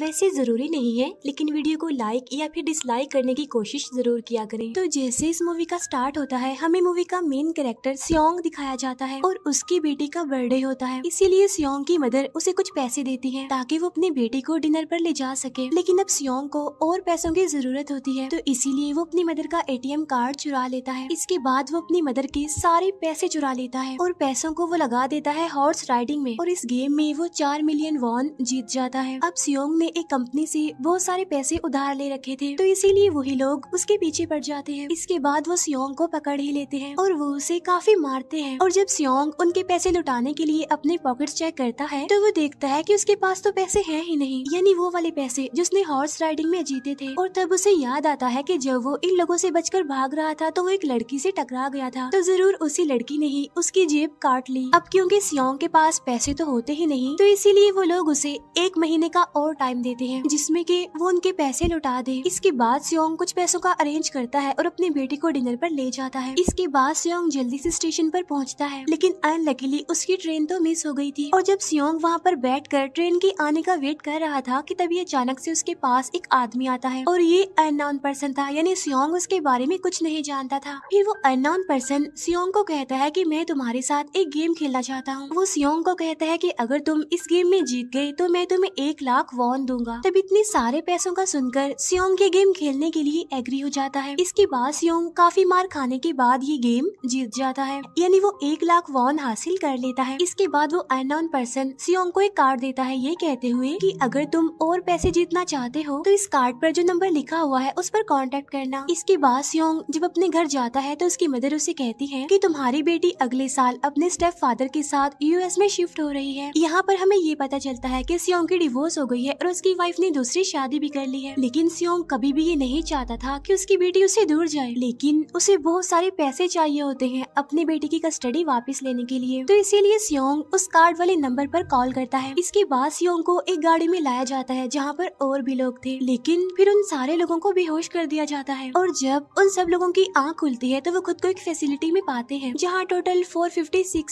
वैसे जरूरी नहीं है लेकिन वीडियो को लाइक या फिर डिसलाइक करने की कोशिश जरूर किया करें तो जैसे इस मूवी का स्टार्ट होता है हमें मूवी का मेन कैरेक्टर सियोंग दिखाया जाता है और उसकी बेटी का बर्थडे होता है इसीलिए सियोंग की मदर उसे कुछ पैसे देती है ताकि वो अपनी बेटी को डिनर पर ले जा सके लेकिन अब सियोंग को और पैसों की जरूरत होती है तो इसीलिए वो अपनी मदर का एटीएम कार्ड चुरा लेता है इसके बाद वो अपनी मदर के सारे पैसे चुरा लेता है और पैसों को वो लगा देता है हॉर्स राइडिंग में और इस गेम में वो चार मिलियन वॉन जीत जाता है अब सियोंग ने एक कंपनी से बहुत सारे पैसे उधार ले रखे थे तो इसीलिए वही लोग उसके पीछे पड़ जाते हैं इसके बाद वो सियोंग को पकड़ ही लेते हैं और वो उसे काफी मारते हैं और जब सियोंग उनके पैसे लुटाने के लिए अपने पॉकेट चेक करता है तो वो देखता है की उसके पास तो पैसे है ही नहीं यानी वो वाले पैसे जिसने हॉर्स राइडिंग में जीते थे और तब उसे याद आता है की जब वो इन लोगों से बचकर भाग रहा था तो वो एक लड़की से टकरा गया था तो जरूर उसी लड़की ने ही उसकी जेब काट ली अब क्योंकि सियोंग के पास पैसे तो होते ही नहीं तो इसीलिए वो लोग उसे एक महीने का और टाइम टाइम देते हैं जिसमे की वो उनके पैसे लुटा दे इसके बाद सियोंग कुछ पैसों का अरेंज करता है और अपने बेटे को डिनर पर ले जाता है इसके बाद सियोंग जल्दी से स्टेशन पर पहुंचता है लेकिन अनलकीली उसकी ट्रेन तो मिस हो गई थी और जब सियोंग वहाँ पर कर ट्रेन के आने का वेट कर रहा था की तभी अचानक से उसके पास एक आदमी आता है और ये अननाउन पर्सन था यानी सियोंग उसके बारे में कुछ नहीं जानता था फिर वो अननाउन पर्सन सियोंग को कहता है की मैं तुम्हारे साथ एक गेम खेलना चाहता हूँ वो सियोंग को कहता है की अगर तुम इस गेम में जीत गए तो मैं तुम्हें एक लाख वॉन कौन दूंगा तब इतने सारे पैसों का सुनकर सियोंग के गेम खेलने के लिए एग्री हो जाता है इसके बाद सियोंग काफी मार खाने के बाद ये गेम जीत जाता है यानी वो एक लाख वॉन हासिल कर लेता है इसके बाद वो अननोन पर्सन सियोंग को एक कार्ड देता है ये कहते हुए की अगर तुम और पैसे जीतना चाहते हो तो इस कार्ड पर जो नंबर लिखा हुआ है उस पर कॉन्टेक्ट करना इसके बाद सियोंग जब अपने घर जाता है तो उसकी मदर उसे कहती है की तुम्हारी बेटी अगले साल अपने स्टेप फादर के साथ यूएस में शिफ्ट हो रही है यहाँ पर हमें ये पता चलता है कि सियोंग की डिवोर्स हो गई है और उसकी वाइफ ने दूसरी शादी भी कर ली है लेकिन सियोंग कभी भी ये नहीं चाहता था कि उसकी बेटी उससे दूर जाए लेकिन उसे बहुत सारे पैसे चाहिए होते हैं अपने बेटी की कस्टडी वापस लेने के लिए तो इसीलिए सियोंग उस कार्ड वाले नंबर पर कॉल करता है इसके बाद सियोंग को एक गाड़ी में लाया जाता है जहाँ पर और भी लोग थे लेकिन फिर उन सारे लोगों को बेहोश कर दिया जाता है और जब उन सब लोगों की आँख खुलती है तो वो खुद को एक फैसिलिटी में पाते हैं जहाँ टोटल फोर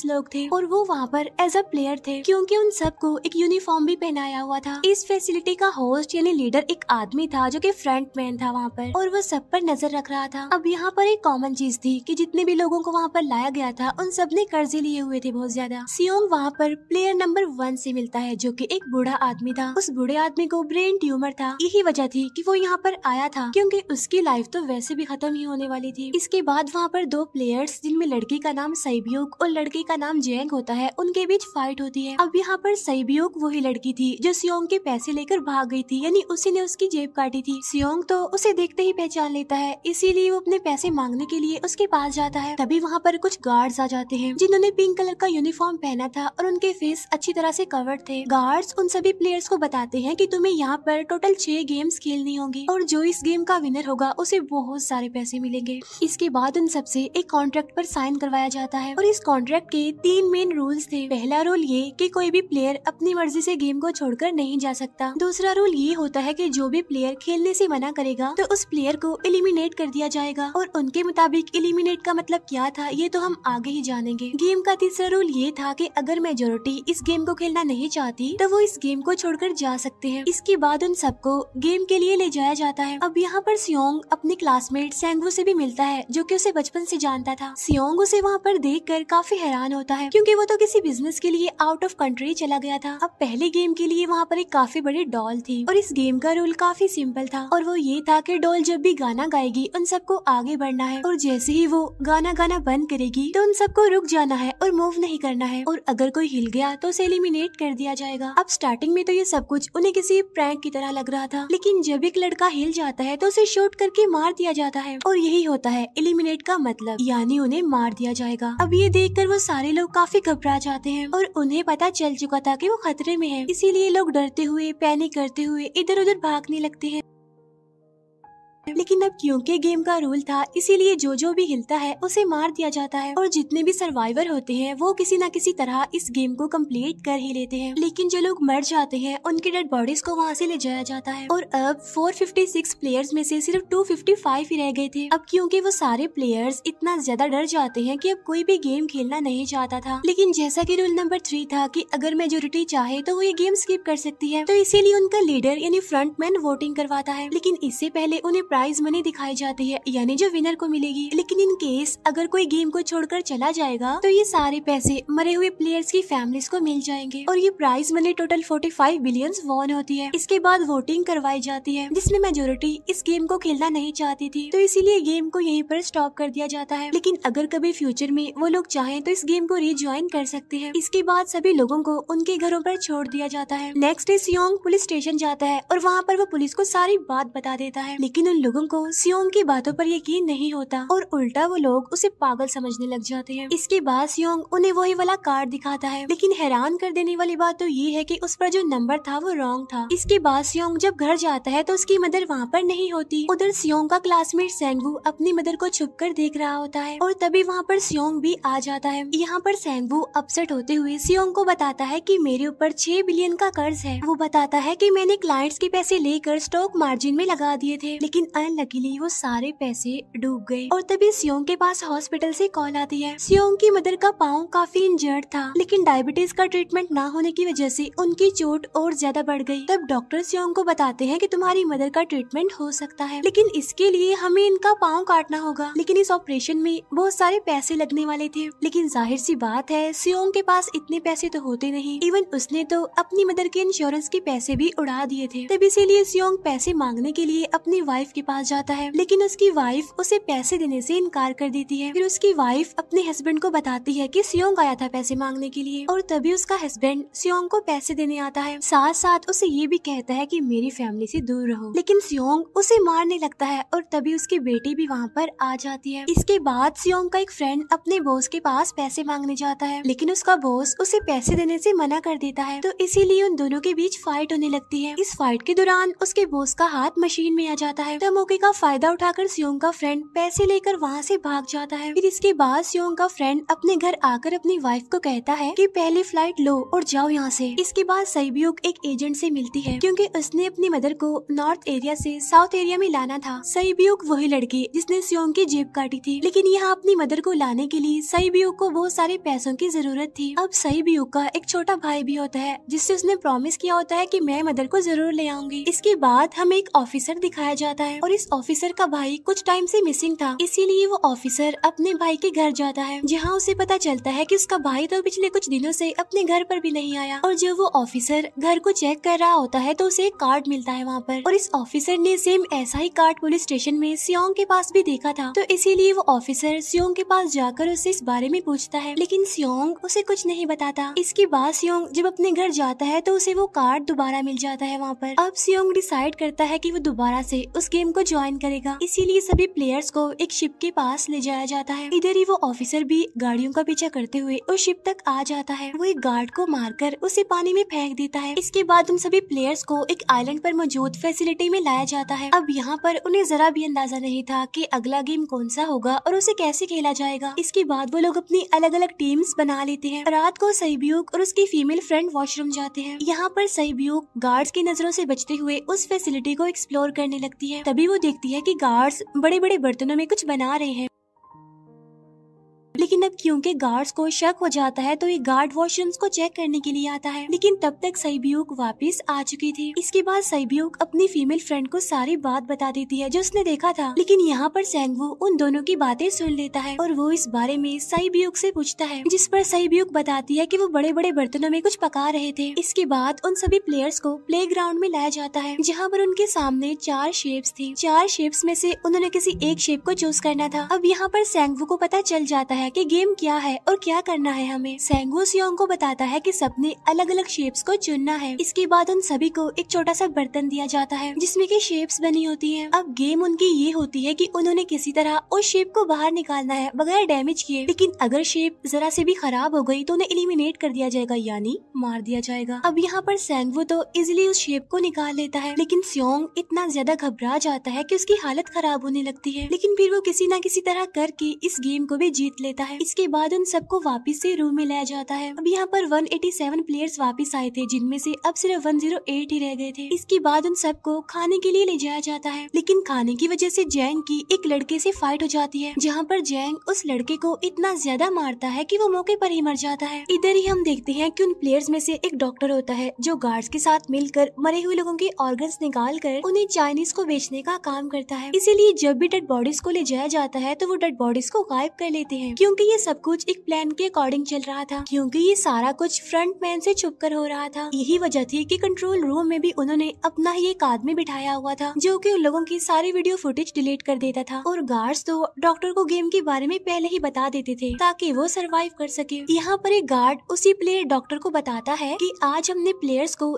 लोग थे और वो वहाँ पर एज अ प्लेयर थे क्यूँकी उन सबको एक यूनिफॉर्म भी पहनाया हुआ था इस फैसिलिटी का होस्ट यानी लीडर एक आदमी था जो कि फ्रंट मैन था वहाँ पर और वो सब पर नजर रख रहा था अब यहाँ पर एक कॉमन चीज थी कि जितने भी लोगों को वहाँ पर लाया गया था उन सब ने कर्जे लिए हुए थे बहुत ज्यादा सियोंग वहाँ पर प्लेयर नंबर वन से मिलता है जो की एक बूढ़ा आदमी था उस बूढ़े आदमी को ब्रेन ट्यूमर था यही वजह थी की वो यहाँ पर आया था क्यूँकी उसकी लाइफ तो वैसे भी खत्म ही होने वाली थी इसके बाद वहाँ पर दो प्लेयर्स जिनमें लड़की का नाम सईबियोग और लड़के का नाम जेंग होता है उनके बीच फाइट होती है अब यहाँ पर सईबियोग वही लड़की थी जो सियोंग के पैसे लेकर भाग गई थी यानी उसी ने उसकी जेब काटी थी सियोंग तो उसे देखते ही पहचान लेता है इसीलिए वो अपने पैसे मांगने के लिए उसके पास जाता है तभी वहाँ पर कुछ गार्ड्स आ जाते हैं जिन्होंने पिंक कलर का यूनिफॉर्म पहना था और उनके फेस अच्छी तरह से कवर्ड थे गार्ड्स उन सभी प्लेयर्स को बताते हैं की तुम्हें यहाँ पर टोटल छह गेम्स खेलनी होगी और जो इस गेम का विनर होगा उसे बहुत सारे पैसे मिलेंगे इसके बाद उन सबसे एक कॉन्ट्रैक्ट पर साइन करवाया जाता है और इस कॉन्ट्रैक्ट के तीन मेन रूल्स थे पहला रूल ये कि कोई भी प्लेयर अपनी मर्जी से गेम को छोड़कर नहीं जा सकता सकता दूसरा रूल ये होता है की जो भी प्लेयर खेलने ऐसी मना करेगा तो उस प्लेयर को एलिमिनेट कर दिया जाएगा और उनके मुताबिक एलिमिनेट का मतलब क्या था ये तो हम आगे ही जानेंगे गेम का तीसरा रूल ये था कि अगर मेजोरिटी इस गेम को खेलना नहीं चाहती तो वो इस गेम को छोड़कर जा सकते हैं इसके बाद उन सबको गेम के लिए ले जाया जाता है अब यहाँ पर सियोंग अपने क्लासमेट सेंगू से भी मिलता है जो कि उसे बचपन से जानता था सियोंग उसे वहाँ पर देखकर काफी हैरान होता है क्योंकि वो तो किसी बिजनेस के लिए आउट ऑफ कंट्री चला गया था अब पहले गेम के लिए वहाँ पर एक काफी बड़ी फेवरेट डॉल थी और इस गेम का रूल काफी सिंपल था और वो ये था कि डॉल जब भी गाना गाएगी उन सबको आगे बढ़ना है और जैसे ही वो गाना गाना बंद करेगी तो उन सबको रुक जाना है और मूव नहीं करना है और अगर कोई हिल गया तो उसे एलिमिनेट कर दिया जाएगा अब स्टार्टिंग में तो ये सब कुछ उन्हें किसी प्रैंक की तरह लग रहा था लेकिन जब एक लड़का हिल जाता है तो उसे शूट करके मार दिया जाता है और यही होता है एलिमिनेट का मतलब यानी उन्हें मार दिया जाएगा अब ये देख कर वो सारे लोग काफी घबरा जाते हैं और उन्हें पता चल चुका था की वो खतरे में है इसीलिए लोग डरते हुए पैनिक करते हुए इधर उधर भागने लगते हैं लेकिन अब क्योंकि गेम का रूल था इसीलिए जो जो भी हिलता है उसे मार दिया जाता है और जितने भी सर्वाइवर होते हैं वो किसी न किसी तरह इस गेम को कम्प्लीट कर ही लेते हैं लेकिन जो लोग मर जाते हैं उनकी डेड बॉडीज को वहाँ ऐसी ले जाया जाता है और अब सिक्स प्लेयर्स में ऐसी सिर्फ फाइव ही रह गए थे अब क्यूँकी वो सारे प्लेयर्स इतना ज्यादा डर जाते हैं की अब कोई भी गेम खेलना नहीं चाहता था लेकिन जैसा की रूल नंबर थ्री था की अगर मेजोरिटी चाहे तो वो ये गेम स्किप कर सकती है तो इसीलिए उनका लीडर यानी फ्रंटमैन वोटिंग करवाता है लेकिन इससे पहले उन्हें प्राइज मनी दिखाई जाती है यानी जो विनर को मिलेगी लेकिन इन केस अगर कोई गेम को छोड़कर चला जाएगा तो ये सारे पैसे मरे हुए प्लेयर्स की फैमिलीज को मिल जाएंगे और ये prize money total 45 billion won होती है इसके बाद वोटिंग करवाई जाती है जिसमें मेजोरिटी इस गेम को खेलना नहीं चाहती थी तो इसीलिए गेम को यही आरोप स्टॉप कर दिया जाता है लेकिन अगर कभी फ्यूचर में वो लोग चाहें तो इस गेम को रिज्वाइन कर सकते हैं इसके बाद सभी लोगों को उनके घरों पर छोड़ दिया जाता है next day Seong police station जाता है और वहाँ पर वो पुलिस को सारी बात बता देता है लेकिन उन लोगों को सियोन की बातों पर यकीन नहीं होता और उल्टा वो लोग उसे पागल समझने लग जाते हैं इसके बाद सियोंग उन्हें वही वाला कार्ड दिखाता है लेकिन हैरान कर देने वाली बात तो ये है की उस पर जो नंबर था वो रॉन्ग था इसके बाद सियोंग जब घर जाता है तो उसकी मदर वहाँ पर नहीं होती उधर सियोंग का क्लासमेट सेंगू अपनी मदर को छुप कर देख रहा होता है और तभी वहाँ पर सियोंग भी आ जाता है यहाँ पर सेंगू अपसेट होते हुए सियोंग को बताता है की मेरे ऊपर छह बिलियन का कर्ज है वो बताता है की मैंने क्लाइंट्स के पैसे लेकर स्टॉक मार्जिन में लगा दिए थे लेकिन अनलकीली वो सारे पैसे डूब गए और तभी सियोंग के पास हॉस्पिटल से कॉल आती है सियोंग की मदर का पाँव काफी इंजर्ड था लेकिन डायबिटीज का ट्रीटमेंट न होने की वजह से उनकी चोट और ज्यादा बढ़ गई तब डॉक्टर सियोंग को बताते हैं कि तुम्हारी मदर का ट्रीटमेंट हो सकता है लेकिन इसके लिए हमें इनका पाँव काटना होगा लेकिन इस ऑपरेशन में बहुत सारे पैसे लगने वाले थे लेकिन जाहिर सी बात है सियोंग के पास इतने पैसे तो होते नहीं इवन उसने तो अपनी मदर के इंश्योरेंस के पैसे भी उड़ा दिए थे तब इसीलिए सियोंग पैसे मांगने के लिए अपनी वाइफ के पास जाता है लेकिन उसकी वाइफ उसे पैसे देने से इनकार कर देती है फिर उसकी वाइफ अपने हस्बैंड को बताती है कि सियोंग आया था पैसे मांगने के लिए और तभी उसका हस्बैंड सियोंग को पैसे देने आता है साथ साथ उसे ये भी कहता है कि मेरी फैमिली से दूर रहो लेकिन सियोंग उसे मारने लगता है और तभी उसकी बेटी भी वहाँ पर आ जाती है इसके बाद सियोंग का एक फ्रेंड अपने बॉस के पास पैसे मांगने जाता है लेकिन उसका बॉस उसे पैसे देने से मना कर देता है तो इसीलिए उन दोनों के बीच फाइट होने लगती है इस फाइट के दौरान उसके बॉस का हाथ मशीन में आ जाता है खत्म मौके का फायदा उठाकर सियोंग का फ्रेंड पैसे लेकर वहाँ से भाग जाता है फिर इसके बाद सियोंग का फ्रेंड अपने घर आकर अपनी वाइफ को कहता है कि पहली फ्लाइट लो और जाओ यहाँ से इसके बाद सईबियोग एक एजेंट से मिलती है क्योंकि उसने अपनी मदर को नॉर्थ एरिया से साउथ एरिया में लाना था सईबियोग वही लड़की जिसने सियोंग की जेब काटी थी लेकिन यहाँ अपनी मदर को लाने के लिए सईबियोग को बहुत सारे पैसों की जरूरत थी अब सईबियोग का एक छोटा भाई भी होता है जिससे उसने प्रॉमिस किया होता है की मैं मदर को जरूर ले आऊंगी इसके बाद हमें एक ऑफिसर दिखाया जाता है है और इस ऑफिसर का भाई कुछ टाइम से मिसिंग था इसीलिए वो ऑफिसर अपने भाई के घर जाता है जहाँ उसे पता चलता है की उसका भाई तो पिछले कुछ दिनों से अपने घर पर भी नहीं आया और जब वो ऑफिसर घर को चेक कर रहा होता है तो उसे एक कार्ड मिलता है वहाँ पर और इस ऑफिसर ने सेम ऐसा ही कार्ड पुलिस स्टेशन में सियोंग के पास भी देखा था तो इसीलिए वो ऑफिसर सियोंग के पास जाकर उसे इस बारे में पूछता है लेकिन सियोंग उसे कुछ नहीं बताता इसके बाद सियोंग जब अपने घर जाता है तो उसे वो कार्ड दोबारा मिल जाता है वहाँ पर अब सियोंग डिसाइड करता है की वो दोबारा से उस गेम टीम को ज्वाइन करेगा इसीलिए सभी प्लेयर्स को एक शिप के पास ले जाया जाता है इधर ही वो ऑफिसर भी गाड़ियों का पीछा करते हुए उस शिप तक आ जाता है वो एक गार्ड को मारकर उसे पानी में फेंक देता है इसके बाद उन सभी प्लेयर्स को एक आइलैंड पर मौजूद फैसिलिटी में लाया जाता है अब यहाँ पर उन्हें जरा भी अंदाजा नहीं था कि अगला गेम कौन सा होगा और उसे कैसे खेला जाएगा इसके बाद वो लोग अपनी अलग अलग टीम्स बना लेते हैं रात को सहब्यूक और उसकी फीमेल फ्रेंड वॉशरूम जाते हैं यहाँ पर सहब्यूक गार्ड्स की नजरों से बचते हुए उस फैसिलिटी को एक्सप्लोर करने लगती है तभी वो देखती है कि गार्ड्स बड़े बड़े बर्तनों में कुछ बना रहे हैं लेकिन अब क्योंकि गार्ड्स को शक हो जाता है तो ये गार्ड वॉशरूम को चेक करने के लिए आता है लेकिन तब तक सईबियूक वापस आ चुकी थी इसके बाद सईबियूक अपनी फीमेल फ्रेंड को सारी बात बता देती है जो उसने देखा था लेकिन यहाँ पर सैंगवू उन दोनों की बातें सुन लेता है और वो इस बारे में सईबियूक से पूछता है जिस पर सईबियूक बताती है की वो बड़े बड़े बर्तनों में कुछ पका रहे थे इसके बाद उन सभी प्लेयर्स को प्ले में लाया जाता है जहाँ पर उनके सामने चार शेप्स थी चार शेप्स में से उन्होंने किसी एक शेप को चूज करना था अब यहाँ पर सैंगवू को पता चल जाता है है कि गेम क्या है और क्या करना है हमें सेंगो सियोंग को बताता है कि सबने अलग अलग शेप्स को चुनना है इसके बाद उन सभी को एक छोटा सा बर्तन दिया जाता है जिसमे की शेप्स बनी होती है अब गेम उनकी ये होती है की उन्होंने किसी तरह उस शेप को बाहर निकालना है बगैर डैमेज किए लेकिन अगर शेप जरा से भी खराब हो गयी तो उन्हें एलिमिनेट कर दिया जाएगा यानी मार दिया जाएगा अब यहाँ पर सेंगवो तो इजिली उस शेप को निकाल लेता है लेकिन सियोंग इतना ज्यादा घबरा जाता है की उसकी हालत खराब होने लगती है लेकिन फिर वो किसी न किसी तरह करके इस गेम को भी जीत लेता देता है इसके बाद उन सबको वापिस से रूम में लाया जाता है अब यहाँ पर 187 प्लेयर्स वापिस आए थे जिनमें से अब सिर्फ 108 ही रह गए थे इसके बाद उन सबको खाने के लिए ले जाया जाता है लेकिन खाने की वजह ऐसी जैंग की एक लड़के ऐसी फाइट हो जाती है जहाँ पर जैंग उस लड़के को इतना ज्यादा मारता है की वो मौके पर ही मर जाता है इधर ही हम देखते हैं की उन प्लेयर्स में ऐसी एक डॉक्टर होता है जो गार्ड्स के साथ मिलकर मरे हुए लोगों के ऑर्गन निकाल कर उन्हें चाइनीज को बेचने का काम करता है इसीलिए जब भी डेड बॉडीज को ले जाया जाता है तो वो डेड बॉडीज को गायब कर लेते हैं क्योंकि ये सब कुछ एक प्लान के अकॉर्डिंग चल रहा था क्योंकि ये सारा कुछ फ्रंट मैन से कर हो रहा था यही वजह थी कि कंट्रोल रूम में भी उन्होंने अपना ही एक आदमी बिठाया हुआ था जो कि उन लोगों की सारी वीडियो फुटेज डिलीट कर देता था और गार्ड्स तो डॉक्टर को गेम के बारे में पहले ही बता देते थे ताकि वो सरवाइव कर सके यहाँ पर एक गार्ड उसी प्लेयर डॉक्टर को बताता है की आज हमने प्लेयर्स को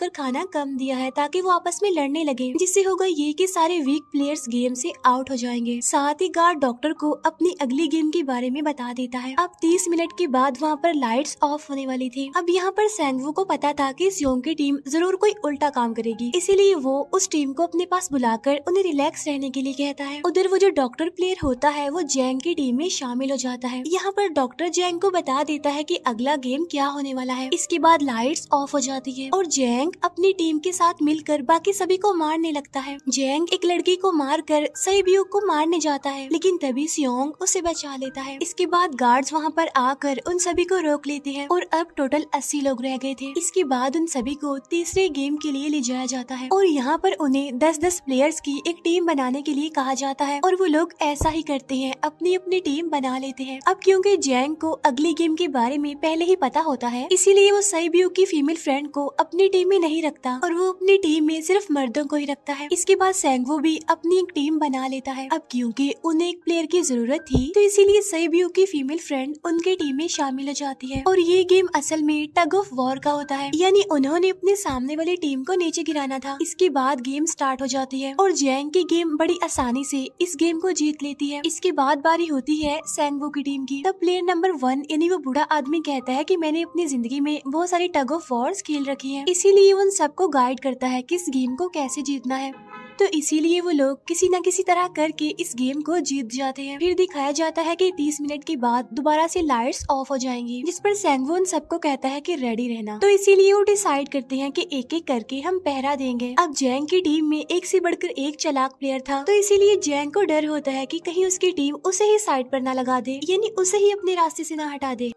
कर खाना कम दिया है ताकि वो आपस में लड़ने लगे जिससे होगा ये की सारे वीक प्लेयर्स गेम से आउट हो जाएंगे साथ ही गार्ड डॉक्टर को अपनी अगली गेम के बारे में बता देता है अब तीस मिनट के बाद वहाँ पर लाइट्स ऑफ होने वाली थी अब यहाँ पर सैनवू को पता था कि सियोंग की टीम जरूर कोई उल्टा काम करेगी इसीलिए वो उस टीम को अपने पास बुलाकर उन्हें रिलैक्स रहने के लिए कहता है उधर वो जो डॉक्टर प्लेयर होता है वो जैंग की टीम में शामिल हो जाता है यहाँ पर डॉक्टर जैंग को बता देता है की अगला गेम क्या होने वाला है इसके बाद लाइट्स ऑफ हो जाती है और जैंग अपनी टीम के साथ मिलकर बाकी सभी को मारने लगता है जैंग एक लड़की को मार कर सही को मारने जाता है लेकिन तभी सियोंग उसे बचा लेता होता है इसके बाद गार्ड्स वहाँ पर आकर उन सभी को रोक लेते हैं और अब टोटल अस्सी लोग रह गए थे इसके बाद उन सभी को तीसरे गेम के लिए ले जाया जाता है और यहाँ पर उन्हें दस दस प्लेयर्स की एक टीम बनाने के लिए कहा जाता है और वो लोग ऐसा ही करते हैं अपनी अपनी टीम बना लेते हैं अब क्योंकि जैंग को अगले गेम के बारे में पहले ही पता होता है इसीलिए वो सही की फीमेल फ्रेंड को अपनी टीम में नहीं रखता और वो अपनी टीम में सिर्फ मर्दों को ही रखता है इसके बाद सेंगवो भी अपनी एक टीम बना लेता है अब क्योंकि उन्हें एक प्लेयर की जरूरत थी तो इसीलिए सईबियो की फीमेल फ्रेंड उनके टीम में शामिल हो जाती है और ये गेम असल में टग ऑफ वॉर का होता है यानी उन्होंने अपने सामने वाली टीम को नीचे गिराना था इसके बाद गेम स्टार्ट हो जाती है और जैंग की गेम बड़ी आसानी से इस गेम को जीत लेती है इसके बाद बारी होती है सेंगो की टीम की तब प्लेयर नंबर वन यानी वो बुढ़ा आदमी कहता है की मैंने अपनी जिंदगी में बहुत सारी टग ऑफ वॉर्स खेल रखी है इसीलिए उन सबको गाइड करता है की इस गेम को कैसे जीतना है तो इसीलिए वो लोग किसी न किसी तरह करके इस गेम को जीत जाते हैं फिर दिखाया जाता है कि 30 मिनट के बाद दोबारा से लाइट्स ऑफ हो जाएंगी जिस पर सैंगवोन सबको कहता है कि रेडी रहना तो इसीलिए वो डिसाइड करते हैं कि एक एक करके हम पहरा देंगे अब जैंग की टीम में एक से बढ़कर एक चलाक प्लेयर था तो इसीलिए जैंग को डर होता है की कहीं उसकी टीम उसे ही साइड पर न लगा दे यानी उसे ही अपने रास्ते ऐसी न हटा दे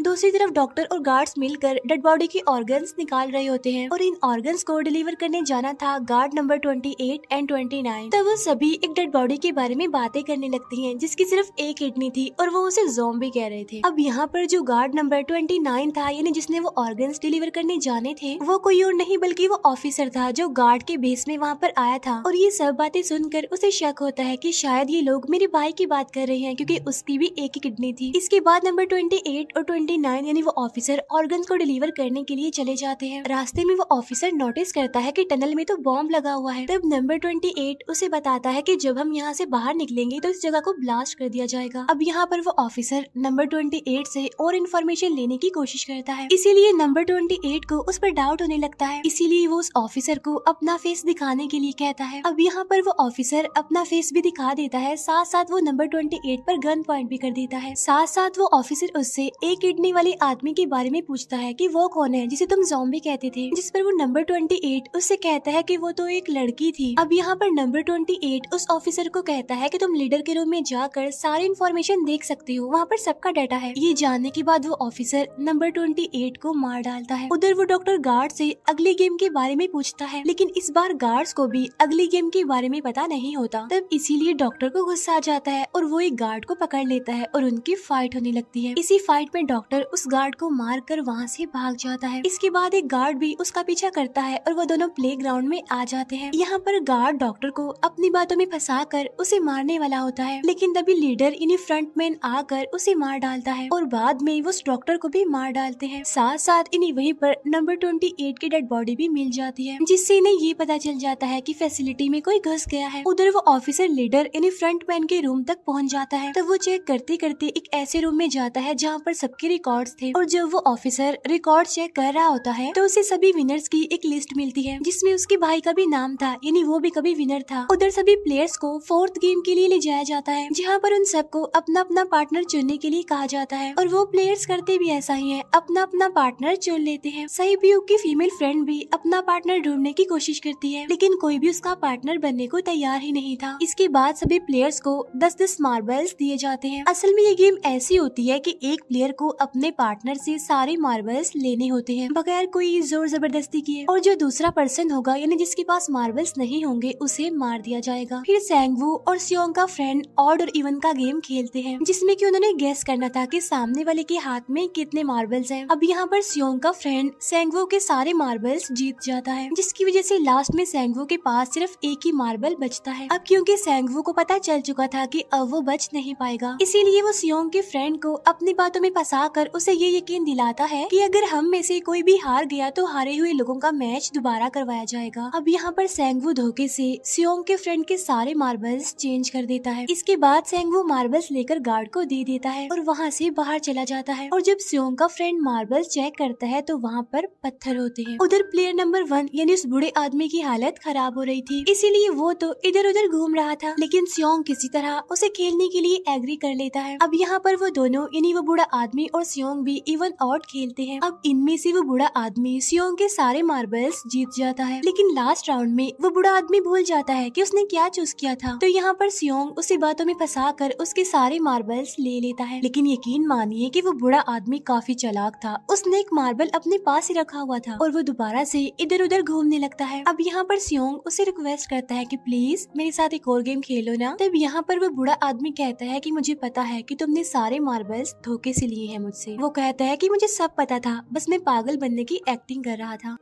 दूसरी तरफ डॉक्टर और गार्ड्स मिलकर डेड बॉडी के ऑर्गन्स निकाल रहे होते हैं और इन ऑर्गन्स को डिलीवर करने जाना था गार्ड नंबर 28 एंड 29 तब वो सभी एक डेड बॉडी के बारे में बातें करने लगती हैं जिसकी सिर्फ एक किडनी थी और वो उसे जोम्बी कह रहे थे अब यहाँ पर जो गार्ड नंबर 29 था यानी जिसने वो ऑर्गन्स डिलीवर करने जाने थे वो कोई और नहीं बल्कि वो ऑफिसर था जो गार्ड के बेस में वहाँ पर आया था और ये सब बातें सुनकर उसे शक होता है की शायद ये लोग मेरे भाई की बात कर रहे हैं क्यूँकी उसकी भी एक ही किडनी थी इसके बाद नंबर ट्वेंटी और ट्वेंटी 79 यानी वो ऑफिसर ऑर्गन को डिलीवर करने के लिए चले जाते हैं रास्ते में वो ऑफिसर नोटिस करता है की टनल में तो बॉम्ब लगा हुआ है तब नंबर ट्वेंटी उसे बताता है की जब हम यहाँ से बाहर निकलेंगे तो इस जगह को ब्लास्ट कर दिया जाएगा अब यहाँ पर वो ऑफिसर नंबर ट्वेंटी से और इन्फॉर्मेशन लेने की कोशिश करता है इसीलिए नंबर ट्वेंटी को उस पर डाउट होने लगता है इसीलिए वो उस ऑफिसर को अपना फेस दिखाने के लिए कहता है अब यहाँ पर वो ऑफिसर अपना फेस भी दिखा देता है साथ साथ वो नंबर ट्वेंटी एट पर गन पॉइंट भी कर देता है साथ साथ वो ऑफिसर उससे ए के किडनी वाले आदमी के बारे में पूछता है कि वो कौन है जिसे तुम जॉम्बी कहते थे जिस पर वो नंबर ट्वेंटी एट उससे कहता है कि वो तो एक लड़की थी अब यहाँ पर नंबर ट्वेंटी एट उस ऑफिसर को कहता है कि तुम लीडर के रूम में जाकर सारी इन्फॉर्मेशन देख सकते हो वहाँ पर सबका डाटा है ये जानने के बाद वो ऑफिसर नंबर ट्वेंटी एट को मार डालता है उधर वो डॉक्टर गार्ड से अगले गेम के बारे में पूछता है लेकिन इस बार गार्ड को भी अगले गेम के बारे में पता नहीं होता तब इसीलिए डॉक्टर को गुस्सा आ जाता है और वो एक गार्ड को पकड़ लेता है और उनकी फाइट होने लगती है इसी फाइट में डॉक्टर डॉक्टर उस गार्ड को मार कर वहाँ से भाग जाता है इसके बाद एक गार्ड भी उसका पीछा करता है और वो दोनों प्ले ग्राउंड में आ जाते हैं यहाँ पर गार्ड डॉक्टर को अपनी बातों में फंसा कर उसे मारने वाला होता है लेकिन तभी लीडर इन्हें फ्रंट मैन आकर उसे मार डालता है और बाद में वो उस डॉक्टर को भी मार डालते हैं साथ साथ इन्हें वहीं पर नंबर ट्वेंटी एट की डेड बॉडी भी मिल जाती है जिससे इन्हें ये पता चल जाता है की फैसिलिटी में कोई घुस गया है उधर वो ऑफिसर लीडर इन्हें फ्रंट मैन के रूम तक पहुँच जाता है तब वो चेक करते करते एक ऐसे रूम में जाता है जहाँ पर सबके रिकॉर्ड्स थे और जब वो ऑफिसर रिकॉर्ड चेक कर रहा होता है तो उसे सभी विनर्स की एक लिस्ट मिलती है जिसमे उसके भाई का भी नाम था यानी वो भी कभी विनर था उधर सभी प्लेयर्स को फोर्थ गेम के लिए ले जाया जाता है जहाँ पर उन सबको अपना अपना पार्टनर चुनने के लिए कहा जाता है और वो प्लेयर्स करते भी ऐसा ही है अपना अपना पार्टनर चुन लेते हैं सही भी की फीमेल फ्रेंड भी अपना पार्टनर ढूंढने की कोशिश करती है लेकिन कोई भी उसका पार्टनर बनने को तैयार ही नहीं था इसके बाद सभी प्लेयर्स को दस दस मार्बल्स दिए जाते हैं असल में ये गेम ऐसी होती है कि एक प्लेयर को अपने पार्टनर से सारे मार्बल्स लेने होते हैं बगैर कोई जोर जबरदस्ती किए और जो दूसरा पर्सन होगा यानी जिसके पास मार्बल्स नहीं होंगे उसे मार दिया जाएगा फिर सैंगवू और सियोंग का फ्रेंड ऑड और इवन का गेम खेलते हैं जिसमे की उन्होंने गैस करना था की सामने वाले के हाथ में कितने मार्बल्स है अब यहाँ पर सियोंग का फ्रेंड सैंगवो के सारे मार्बल्स जीत जाता है जिसकी वजह से लास्ट में सेंगवो के पास सिर्फ एक ही मार्बल बचता है अब क्योंकि सेंगवो को पता चल चुका था कि अब वो बच नहीं पाएगा इसीलिए वो सियोंग के फ्रेंड को अपनी बातों में फंसा दिखाकर उसे ये यकीन दिलाता है कि अगर हम में से कोई भी हार गया तो हारे हुए लोगों का मैच दोबारा करवाया जाएगा अब यहाँ पर सेंगवु धोखे से सियोंग के फ्रेंड के सारे मार्बल्स चेंज कर देता है इसके बाद सेंगवु मार्बल्स लेकर गार्ड को दे देता है और वहाँ से बाहर चला जाता है और जब सियोंग का फ्रेंड मार्बल चेक करता है तो वहाँ पर पत्थर होते हैं उधर प्लेयर नंबर वन यानी उस बूढ़े आदमी की हालत खराब हो रही थी इसीलिए वो तो इधर उधर घूम रहा था लेकिन सियोंग किसी तरह उसे खेलने के लिए एग्री कर लेता है अब यहाँ पर वो दोनों यानी वो बूढ़ा आदमी और और सियोंग भी इवन आउट खेलते हैं अब इनमें से वो बुढ़ा आदमी सियोंग के सारे मार्बल्स जीत जाता है लेकिन लास्ट राउंड में वो बुढ़ा आदमी भूल जाता है कि उसने क्या चूज किया था तो यहाँ पर सियोंग उसी बातों में फंसा कर उसके सारे मार्बल्स ले लेता है लेकिन यकीन मानिए कि वो बुढ़ा आदमी काफी चलाक था उसने एक मार्बल अपने पास ही रखा हुआ था और वो दोबारा से इधर उधर घूमने लगता है अब यहाँ पर सियोंग उसे रिक्वेस्ट करता है कि प्लीज मेरे साथ एक और गेम खेलो ना तब यहाँ पर वो बुढ़ा आदमी कहता है कि मुझे पता है कि तुमने सारे मार्बल्स धोखे से लिए हैं मुझसे वो कहता है कि मुझे सब पता था बस मैं पागल बनने की एक्टिंग कर रहा था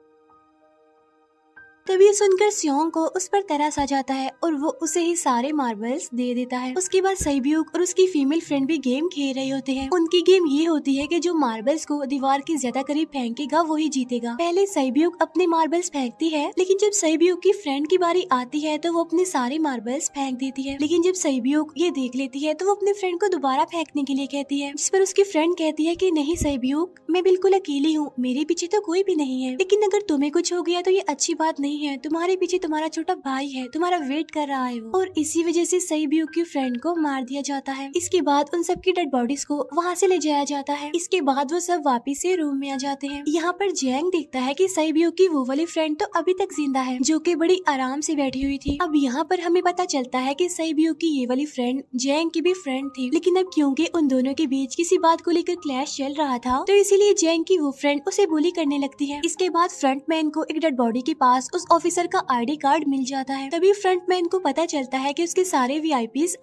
तभी सुनकर सियोंग को उस पर तरस आ जाता है और वो उसे ही सारे मार्बल्स दे देता है उसके बाद सईब्यूक और उसकी फीमेल फ्रेंड भी गेम खेल रहे होते हैं उनकी गेम ये होती है की जो मार्बल्स को दीवार के ज्यादा करीब फेंकेगा वही जीतेगा पहले सईब्यूक अपने मार्बल्स फेंकती है लेकिन जब सईब्यूक की फ्रेंड की बारी आती है तो वो अपने सारे मार्बल्स फेंक देती है लेकिन जब सईब्यूक ये देख लेती है तो वो अपने फ्रेंड को दोबारा फेंकने के लिए कहती है जिस पर उसकी फ्रेंड कहती है की नहीं सईब्यूक मैं बिल्कुल अकेली हूँ मेरे पीछे तो कोई भी नहीं है लेकिन अगर तुम्हें कुछ हो गया तो ये अच्छी बात नहीं नहीं है तुम्हारे पीछे तुम्हारा छोटा भाई है तुम्हारा वेट कर रहा है वो और इसी वजह से सही भी की फ्रेंड को मार दिया जाता है इसके बाद उन सबकी डेड बॉडीज को वहाँ से ले जाया जाता है इसके बाद वो सब वापिस से रूम में आ जाते हैं यहाँ पर जैंग देखता है की सही की वो वाली फ्रेंड तो अभी तक जिंदा है जो की बड़ी आराम से बैठी हुई थी अब यहाँ पर हमें पता चलता है की सही की ये वाली फ्रेंड जैंग की भी फ्रेंड थी लेकिन अब क्यूँकी उन दोनों के बीच किसी बात को लेकर क्लैश चल रहा था तो इसीलिए जैंग की वो फ्रेंड उसे बोली करने लगती है इसके बाद फ्रंट मैन को एक डेड बॉडी के पास उस ऑफिसर का आई कार्ड मिल जाता है तभी फ्रंट मैन को पता चलता है की उसके सारे वी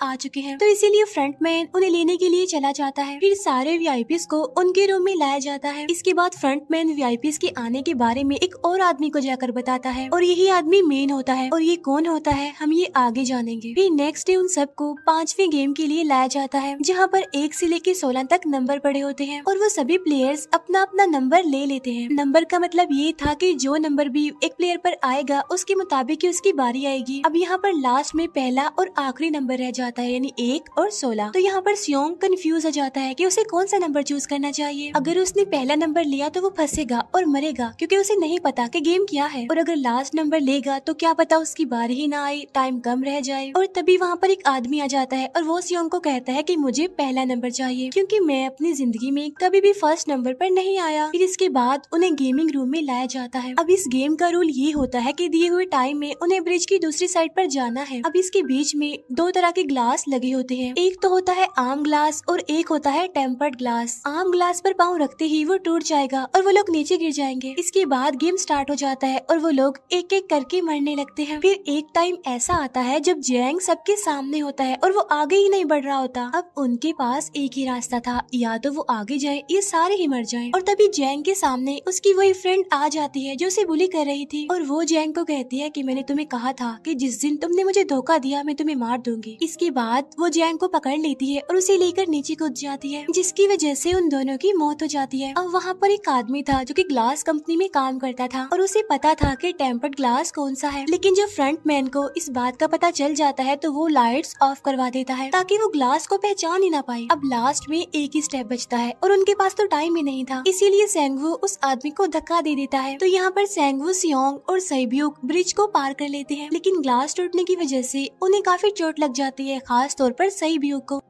आ चुके हैं तो इसीलिए फ्रंट मैन उन्हें लेने के लिए चला जाता है फिर सारे वी को उनके रूम में लाया जाता है इसके बाद फ्रंट मैन वी के आने के बारे में एक और आदमी को जाकर बताता है और यही आदमी मेन होता है और ये कौन होता है हम ये आगे जानेंगे फिर नेक्स्ट डे उन सबको पांचवी गेम के लिए लाया जाता है जहाँ पर एक से लेकर सोलह तक नंबर पड़े होते हैं और वो सभी प्लेयर्स अपना अपना नंबर ले लेते हैं नंबर का मतलब ये था कि जो नंबर भी एक प्लेयर पर आएगा उसके मुताबिक ही उसकी बारी आएगी अब यहाँ पर लास्ट में पहला और आखिरी नंबर रह जाता है यानी एक और सोलह तो यहाँ पर सियोंग कंफ्यूज हो जाता है कि उसे कौन सा नंबर चूज करना चाहिए अगर उसने पहला नंबर लिया तो वो फंसेगा और मरेगा क्योंकि उसे नहीं पता कि गेम क्या है और अगर लास्ट नंबर लेगा तो क्या पता उसकी बारी ही ना आए टाइम कम रह जाए और तभी वहाँ पर एक आदमी आ जाता है और वो सियोंग को कहता है की मुझे पहला नंबर चाहिए क्यूँकी मैं अपनी जिंदगी में कभी भी फर्स्ट नंबर पर नहीं आया फिर इसके बाद उन्हें गेमिंग रूम में लाया जाता है अब इस गेम का रूल ये होता होता है कि दिए हुए टाइम में उन्हें ब्रिज की दूसरी साइड पर जाना है अब इसके बीच में दो तरह के ग्लास लगे होते हैं एक तो होता है आम ग्लास और एक होता है टेम्पर्ड ग्लास आम ग्लास पर पाँव रखते ही वो टूट जाएगा और वो लोग नीचे गिर जाएंगे इसके बाद गेम स्टार्ट हो जाता है और वो लोग एक एक करके मरने लगते है फिर एक टाइम ऐसा आता है जब जैंग सबके सामने होता है और वो आगे ही नहीं बढ़ रहा होता अब उनके पास एक ही रास्ता था या तो वो आगे जाए ये सारे ही मर जाए और तभी जैंग के सामने उसकी वही फ्रेंड आ जाती है जो उसे बुली कर रही थी और वो जैंग को कहती है कि मैंने तुम्हें कहा था कि जिस दिन तुमने मुझे धोखा दिया मैं तुम्हें मार दूंगी इसके बाद वो जैंग को पकड़ लेती है और उसे लेकर नीचे कूद जाती है जिसकी वजह से उन दोनों की मौत हो जाती है अब वहाँ पर एक आदमी था जो की ग्लास कंपनी में काम करता था और उसे पता था की टेम्पर्ड ग्लास कौन सा है लेकिन जब फ्रंट मैन को इस बात का पता चल जाता है तो वो लाइट ऑफ करवा देता है ताकि वो ग्लास को पहचान ही ना पाए अब लास्ट में एक ही स्टेप बचता है और उनके पास तो टाइम ही नहीं था इसीलिए सेंगवो उस आदमी को धक्का दे देता है तो यहाँ पर सेंगवो सियोंग और सहयोग ब्रिज को पार कर लेते हैं लेकिन ग्लास टूटने की वजह से उन्हें काफी चोट लग जाती है खास तौर पर सहयोग को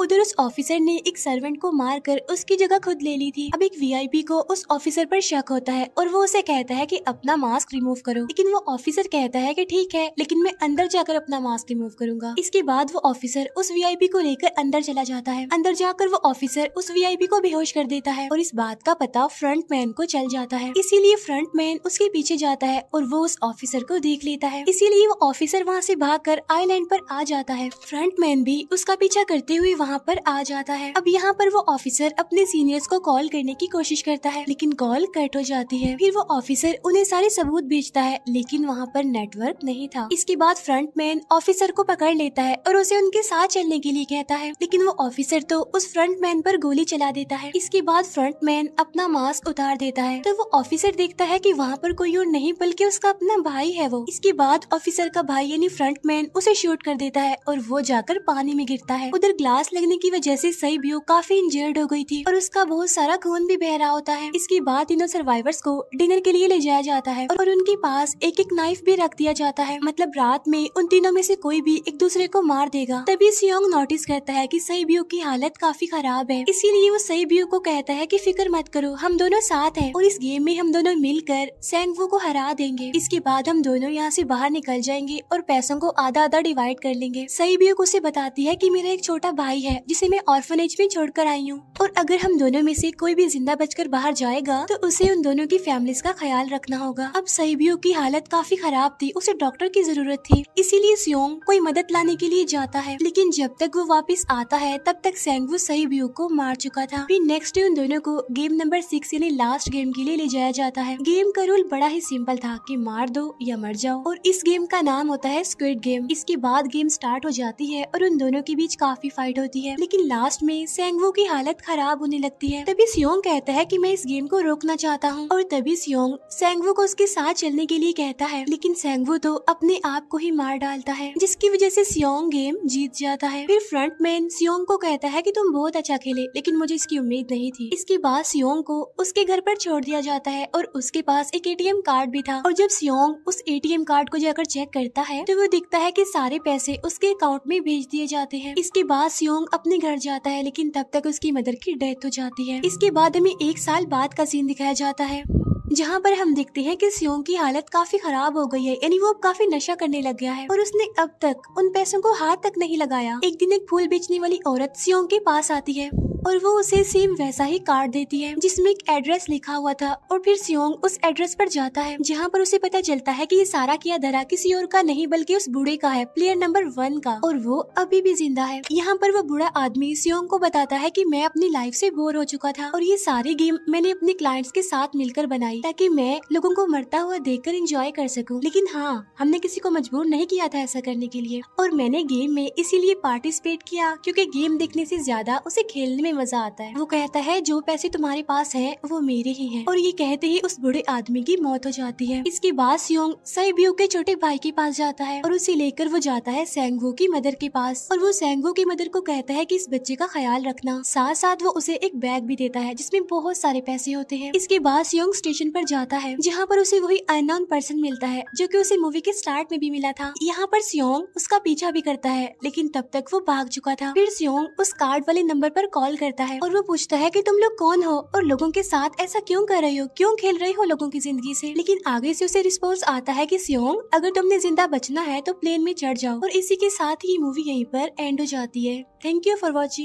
उधर उस ऑफिसर ने एक सर्वेंट को मार कर उसकी जगह खुद ले ली थी अब एक वीआईपी को उस ऑफिसर पर शक होता है और वो उसे कहता है कि अपना मास्क रिमूव करो लेकिन वो ऑफिसर कहता है कि ठीक है लेकिन मैं अंदर जाकर अपना मास्क रिमूव करूंगा इसके बाद वो ऑफिसर उस पी को लेकर अंदर चला जाता है अंदर जाकर वो ऑफिसर उस पी को बेहोश कर देता है और इस बात का पता फ्रंट मैन को चल जाता है इसीलिए फ्रंट मैन उसके पीछे जाता है और वो उस ऑफिसर को देख लेता है इसीलिए वो ऑफिसर वहाँ ऐसी भाग कर आईलैंड आरोप आ जाता है फ्रंट मैन भी उसका पीछा करते हुए वहाँ पर आ जाता है अब यहाँ पर वो ऑफिसर अपने सीनियर्स को कॉल करने की कोशिश करता है लेकिन कॉल कट हो जाती है फिर वो ऑफिसर उन्हें सारे सबूत भेजता है लेकिन वहाँ पर नेटवर्क नहीं था इसके बाद फ्रंट मैन ऑफिसर को पकड़ लेता है और उसे उनके साथ चलने के लिए कहता है लेकिन वो ऑफिसर तो उस फ्रंट मैन पर गोली चला देता है इसके बाद फ्रंट मैन अपना मास्क उतार देता है तो वो ऑफिसर देखता है की वहाँ पर कोई और नहीं बल्कि उसका अपना भाई है वो इसके बाद ऑफिसर का भाई यानी फ्रंट मैन उसे शूट कर देता है और वो जाकर पानी में गिरता है उधर ग्लास लगने की वजह से सही भी काफी इंजर्ड हो गई थी और उसका बहुत सारा खून भी बह रहा होता है इसके बाद इन सर्वाइवर्स को डिनर के लिए ले जाया जाता है और उनके पास एक एक नाइफ भी रख दिया जाता है मतलब रात में उन तीनों में से कोई भी एक दूसरे को मार देगा तभी सियोंग नोटिस करता है कि सही बियो की हालत काफी खराब है इसीलिए वो सही बियो को कहता है कि फिक्र मत करो हम दोनों साथ हैं और इस गेम में हम दोनों मिलकर सेंगवो को हरा देंगे इसके बाद हम दोनों यहाँ से बाहर निकल जाएंगे और पैसों को आधा आधा डिवाइड कर लेंगे सही बियो उसे बताती है की मेरा एक छोटा भाई है जिसे मैं ऑर्फनेज में छोड़कर आई हूँ और अगर हम दोनों में से कोई भी जिंदा बचकर बाहर जाएगा तो उसे उन दोनों की फैमिली का ख्याल रखना होगा अब सहीबियों की हालत काफी खराब थी उसे डॉक्टर की जरूरत थी इसीलिए सियोंग कोई मदद लाने के लिए जाता है लेकिन जब तक वो वापिस आता है तब तक सेंगवू सहीबियों को मार चुका था फिर नेक्स्ट डे उन दोनों को गेम नंबर सिक्स यानी लास्ट गेम के लिए ले जाया जाता है गेम का रूल बड़ा ही सिंपल था की मार दो या मर जाओ और इस गेम का नाम होता है स्क्विड गेम इसके बाद गेम स्टार्ट हो जाती है और उन दोनों के बीच काफी फाइट होती होती है लेकिन लास्ट में सेंगवू की हालत खराब होने लगती है तभी सियोंग कहता है कि मैं इस गेम को रोकना चाहता हूँ और तभी सियोंग सेंगवू को उसके साथ चलने के लिए कहता है लेकिन सेंगवू तो अपने आप को ही मार डालता है जिसकी वजह से सियोंग गेम जीत जाता है फिर फ्रंट मैन सियोंग को कहता है कि तुम बहुत अच्छा खेले लेकिन मुझे इसकी उम्मीद नहीं थी इसके बाद सियोंग को उसके घर पर छोड़ दिया जाता है और उसके पास एक एटीएम कार्ड भी था और जब सियोंग उस एटीएम कार्ड को जाकर चेक करता है तो वो दिखता है कि सारे पैसे उसके अकाउंट में भेज दिए जाते हैं इसके बाद सियोंग लॉन्ग अपने घर जाता है लेकिन तब तक उसकी मदर की डेथ हो जाती है इसके बाद हमें एक साल बाद का सीन दिखाया जाता है जहाँ पर हम देखते हैं कि सियोंग की हालत काफी खराब हो गई है यानी वो अब काफी नशा करने लग गया है और उसने अब तक उन पैसों को हाथ तक नहीं लगाया एक दिन एक फूल बेचने वाली औरत सियोंग के पास आती है और वो उसे सेम वैसा ही कार्ड देती है जिसमें एक एड्रेस लिखा हुआ था और फिर सियोंग उस एड्रेस पर जाता है जहाँ पर उसे पता चलता है कि ये सारा किया धरा किसी और का नहीं बल्कि उस बूढ़े का है प्लेयर नंबर वन का और वो अभी भी जिंदा है यहाँ पर वो बूढ़ा आदमी सियोंग को बताता है की मैं अपनी लाइफ ऐसी बोर हो चुका था और ये सारी गेम मैंने अपने क्लाइंट्स के साथ मिलकर बनाई ताकि मैं लोगों को मरता हुआ देख एंजॉय कर सकूँ लेकिन हाँ हमने किसी को मजबूर नहीं किया था ऐसा करने के लिए और मैंने गेम में इसीलिए पार्टिसिपेट किया क्यूँकी गेम देखने ऐसी ज्यादा उसे खेलने में मजा आता है वो कहता है जो पैसे तुम्हारे पास है वो मेरे ही है और ये कहते ही उस बुढ़े आदमी की मौत हो जाती है इसके बाद सियोंग साइब्यू के छोटे भाई के पास जाता है और उसे लेकर वो जाता है सेंगो की मदर के पास और वो सेंगो की मदर को कहता है की इस बच्चे का ख्याल रखना साथ साथ वो उसे एक बैग भी देता है जिसमे बहुत सारे पैसे होते हैं इसके बाद सियोंग स्टेशन पर जाता है जहाँ पर उसे वही अननोन पर्सन मिलता है जो की उसे मूवी के स्टार्ट में भी मिला था यहाँ पर सियोंग उसका पीछा भी करता है लेकिन तब तक वो भाग चुका था फिर सियोंग उस कार्ड वाले नंबर पर कॉल कॉल करता है और वो पूछता है कि तुम लोग कौन हो और लोगों के साथ ऐसा क्यों कर रही हो क्यों खेल रही हो लोगों की जिंदगी से लेकिन आगे से उसे रिस्पॉन्स आता है कि सियोंग अगर तुमने जिंदा बचना है तो प्लेन में चढ़ जाओ और इसी के साथ ही मूवी यहीं पर एंड हो जाती है थैंक यू फॉर वॉचिंग